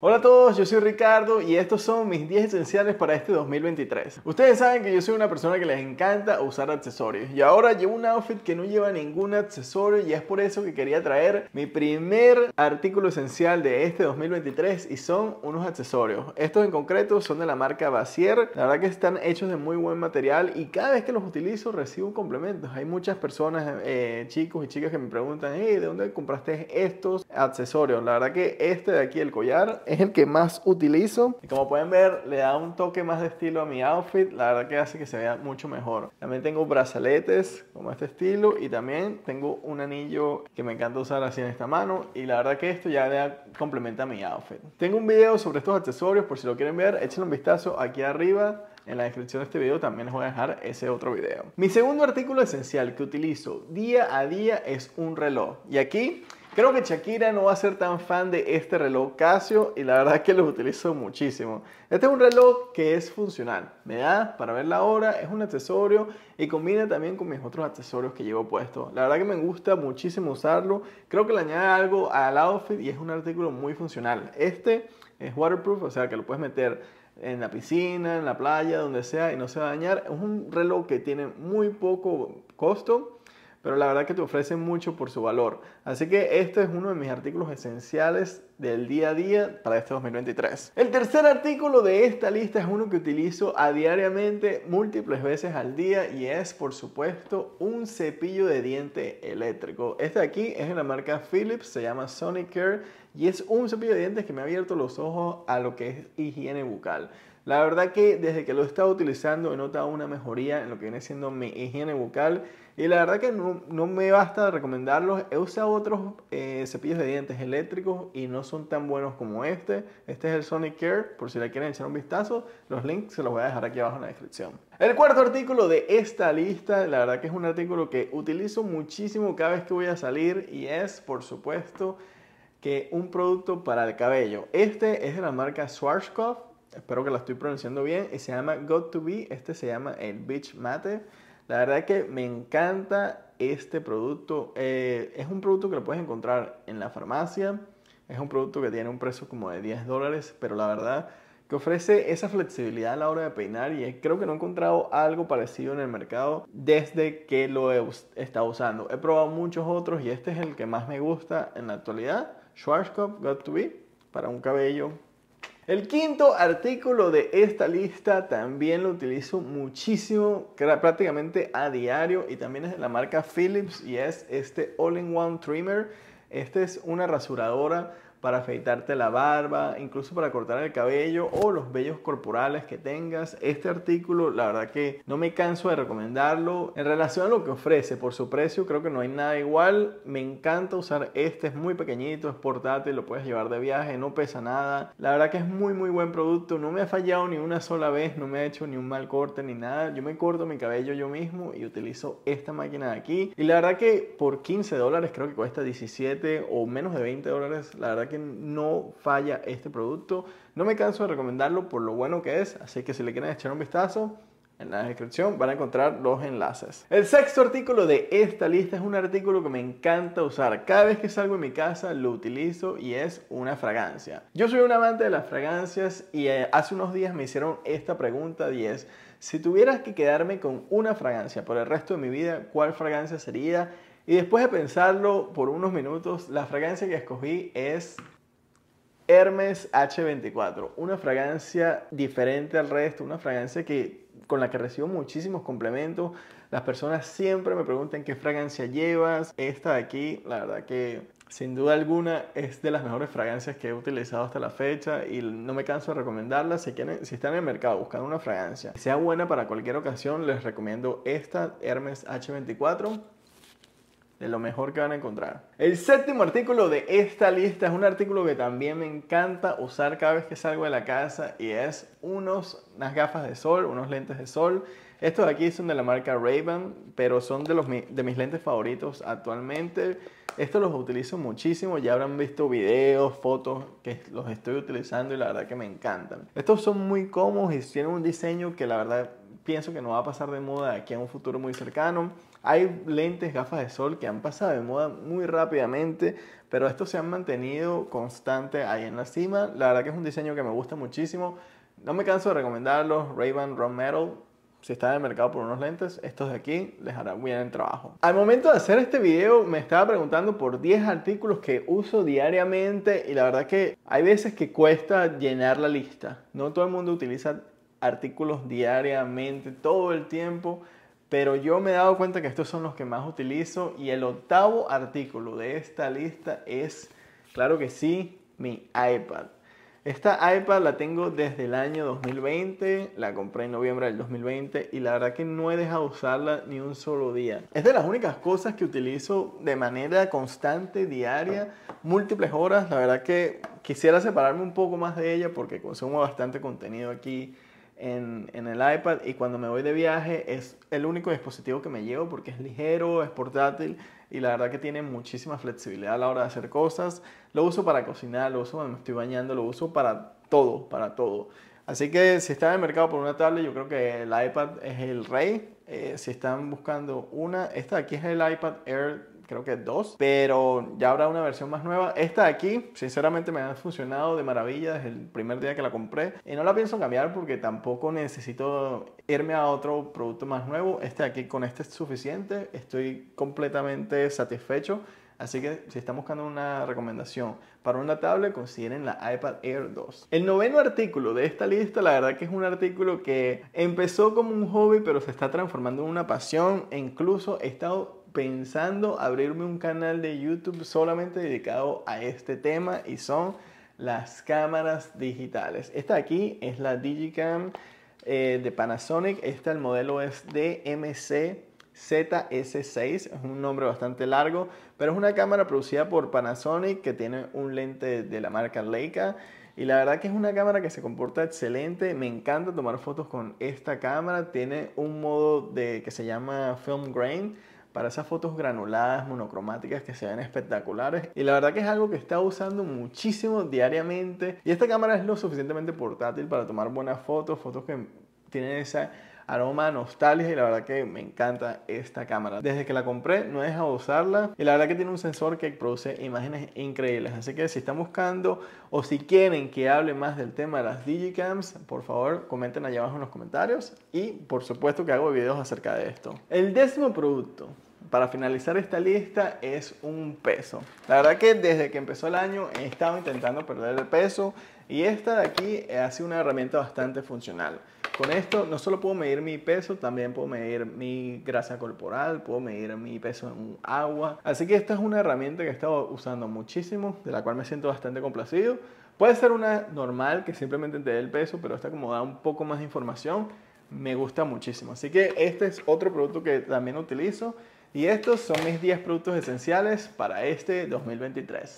Hola a todos, yo soy Ricardo y estos son mis 10 esenciales para este 2023. Ustedes saben que yo soy una persona que les encanta usar accesorios y ahora llevo un outfit que no lleva ningún accesorio y es por eso que quería traer mi primer artículo esencial de este 2023 y son unos accesorios. Estos en concreto son de la marca Basier, la verdad que están hechos de muy buen material y cada vez que los utilizo recibo un complemento. Hay muchas personas, eh, chicos y chicas que me preguntan, ¿de dónde compraste estos accesorios? La verdad que este de aquí, el collar, es el que más utilizo. Y como pueden ver, le da un toque más de estilo a mi outfit. La verdad que hace que se vea mucho mejor. También tengo brazaletes como este estilo. Y también tengo un anillo que me encanta usar así en esta mano. Y la verdad que esto ya complementa mi outfit. Tengo un video sobre estos accesorios por si lo quieren ver. Échenle un vistazo aquí arriba. En la descripción de este video también les voy a dejar ese otro video. Mi segundo artículo esencial que utilizo día a día es un reloj. Y aquí Creo que Shakira no va a ser tan fan de este reloj Casio y la verdad es que lo utilizo muchísimo. Este es un reloj que es funcional, me da para ver la hora, es un accesorio y combina también con mis otros accesorios que llevo puesto. La verdad que me gusta muchísimo usarlo, creo que le añade algo al outfit y es un artículo muy funcional. Este es waterproof, o sea que lo puedes meter en la piscina, en la playa, donde sea y no se va a dañar. Es un reloj que tiene muy poco costo pero la verdad que te ofrece mucho por su valor. Así que este es uno de mis artículos esenciales del día a día para este 2023. El tercer artículo de esta lista es uno que utilizo a diariamente múltiples veces al día y es por supuesto un cepillo de diente eléctrico. Este de aquí es de la marca Philips, se llama Sonicare y es un cepillo de dientes que me ha abierto los ojos a lo que es higiene bucal. La verdad que desde que lo he estado utilizando he notado una mejoría en lo que viene siendo mi higiene bucal y la verdad que no, me basta recomendarlos. He usado otros eh, cepillos de dientes eléctricos y no son tan buenos como este. Este es el Sonic Care, por si la quieren echar un vistazo, los links se los voy a dejar aquí abajo en la descripción. El cuarto artículo de esta lista, la verdad que es un artículo que utilizo muchísimo cada vez que voy a salir y es, por supuesto, que un producto para el cabello. Este es de la marca Schwarzkopf Espero que la estoy pronunciando bien. Y se llama Got to Be. Este se llama el Beach Mate. La verdad que me encanta este producto. Eh, es un producto que lo puedes encontrar en la farmacia. Es un producto que tiene un precio como de 10 dólares. Pero la verdad que ofrece esa flexibilidad a la hora de peinar y creo que no he encontrado algo parecido en el mercado desde que lo he estado usando. He probado muchos otros y este es el que más me gusta en la actualidad, Schwarzkopf Got to Be, para un cabello el quinto artículo de esta lista también lo utilizo muchísimo, prácticamente a diario, y también es de la marca Philips y es este All-in-One Trimmer. Este es una rasuradora para afeitarte la barba, incluso para cortar el cabello o los vellos corporales que tengas. Este artículo, la verdad que no me canso de recomendarlo. En relación a lo que ofrece por su precio, creo que no hay nada igual. Me encanta usar este, es muy pequeñito, es portátil, lo puedes llevar de viaje, no pesa nada. La verdad que es muy muy buen producto, no me ha fallado ni una sola vez, no me ha hecho ni un mal corte ni nada. Yo me corto mi cabello yo mismo y utilizo esta máquina de aquí. Y la verdad que por 15 dólares, creo que cuesta 17 o menos de 20 dólares, la verdad que no falla este producto. No me canso de recomendarlo por lo bueno que es, así que si le quieren echar un vistazo, en la descripción van a encontrar los enlaces. El sexto artículo de esta lista es un artículo que me encanta usar. Cada vez que salgo en mi casa lo utilizo y es una fragancia. Yo soy un amante de las fragancias y eh, hace unos días me hicieron esta pregunta 10. Si tuvieras que quedarme con una fragancia por el resto de mi vida, ¿cuál fragancia sería? Y después de pensarlo por unos minutos, la fragancia que escogí es Hermes H24, una fragancia diferente al resto, una fragancia que con la que recibo muchísimos complementos. Las personas siempre me preguntan qué fragancia llevas. Esta de aquí, la verdad que sin duda alguna es de las mejores fragancias que he utilizado hasta la fecha y no me canso de recomendarla. Si, quieren, si están en el mercado buscando una fragancia sea buena para cualquier ocasión, les recomiendo esta Hermes H24 de lo mejor que van a encontrar. El séptimo artículo de esta lista es un artículo que también me encanta usar cada vez que salgo de la casa y es unos, unas gafas de sol, unos lentes de sol. Estos aquí son de la marca raven pero son de, los, de mis lentes favoritos actualmente. Estos los utilizo muchísimo, ya habrán visto videos, fotos que los estoy utilizando y la verdad que me encantan. Estos son muy cómodos y tienen un diseño que la verdad pienso que no va a pasar de moda aquí en un futuro muy cercano. Hay lentes, gafas de sol que han pasado de moda muy rápidamente, pero estos se han mantenido constantes ahí en la cima. La verdad que es un diseño que me gusta muchísimo. No me canso de recomendarlos, Ray-Ban Metal, si están en el mercado por unos lentes, estos de aquí les harán bien el trabajo. Al momento de hacer este video me estaba preguntando por 10 artículos que uso diariamente y la verdad que hay veces que cuesta llenar la lista. No todo el mundo utiliza artículos diariamente, todo el tiempo pero yo me he dado cuenta que estos son los que más utilizo y el octavo artículo de esta lista es, claro que sí, mi iPad. Esta iPad la tengo desde el año 2020, la compré en noviembre del 2020 y la verdad que no he dejado usarla ni un solo día. Es de las únicas cosas que utilizo de manera constante, diaria, múltiples horas. La verdad que quisiera separarme un poco más de ella porque consumo bastante contenido aquí en, el iPad y cuando me voy de viaje es el único dispositivo que me llevo porque es ligero, es portátil y la verdad que tiene muchísima flexibilidad a la hora de hacer cosas. Lo uso para cocinar, lo uso cuando me estoy bañando, lo uso para todo, para todo. Así que si están en el mercado por una tablet, yo creo que el iPad es el rey. Eh, si están buscando una, esta aquí es el iPad Air creo que dos, pero ya habrá una versión más nueva. Esta de aquí, sinceramente, me ha funcionado de maravilla desde el primer día que la compré. Y no la pienso cambiar porque tampoco necesito irme a otro producto más nuevo. Este de aquí, con este es suficiente. Estoy completamente satisfecho. Así que si están buscando una recomendación para una tablet, consideren la iPad Air 2. El noveno artículo de esta lista, la verdad que es un artículo que empezó como un hobby, pero se está transformando en una pasión e incluso he estado pensando abrirme un canal de YouTube solamente dedicado a este tema y son las cámaras digitales. Esta aquí es la Digicam eh, de Panasonic. Este el modelo es DMC ZS6, es un nombre bastante largo, pero es una cámara producida por Panasonic que tiene un lente de la marca Leica. Y la verdad que es una cámara que se comporta excelente. Me encanta tomar fotos con esta cámara. Tiene un modo de, que se llama film grain, para esas fotos granuladas, monocromáticas que se ven espectaculares. Y la verdad que es algo que está usando muchísimo diariamente. Y esta cámara es lo suficientemente portátil para tomar buenas fotos, fotos que tienen esa aroma nostalgia y la verdad que me encanta esta cámara. Desde que la compré no he dejado de usarla y la verdad que tiene un sensor que produce imágenes increíbles. Así que si están buscando o si quieren que hable más del tema de las Digicams, por favor comenten allá abajo en los comentarios y por supuesto que hago videos acerca de esto. El décimo producto para finalizar esta lista es un peso. La verdad que desde que empezó el año he estado intentando perder el peso y esta de aquí hace una herramienta bastante funcional. Con esto no solo puedo medir mi peso, también puedo medir mi grasa corporal, puedo medir mi peso en agua. Así que esta es una herramienta que he estado usando muchísimo, de la cual me siento bastante complacido. Puede ser una normal que simplemente te dé el peso, pero esta como da un poco más de información, me gusta muchísimo. Así que este es otro producto que también utilizo. Y estos son mis 10 productos esenciales para este 2023.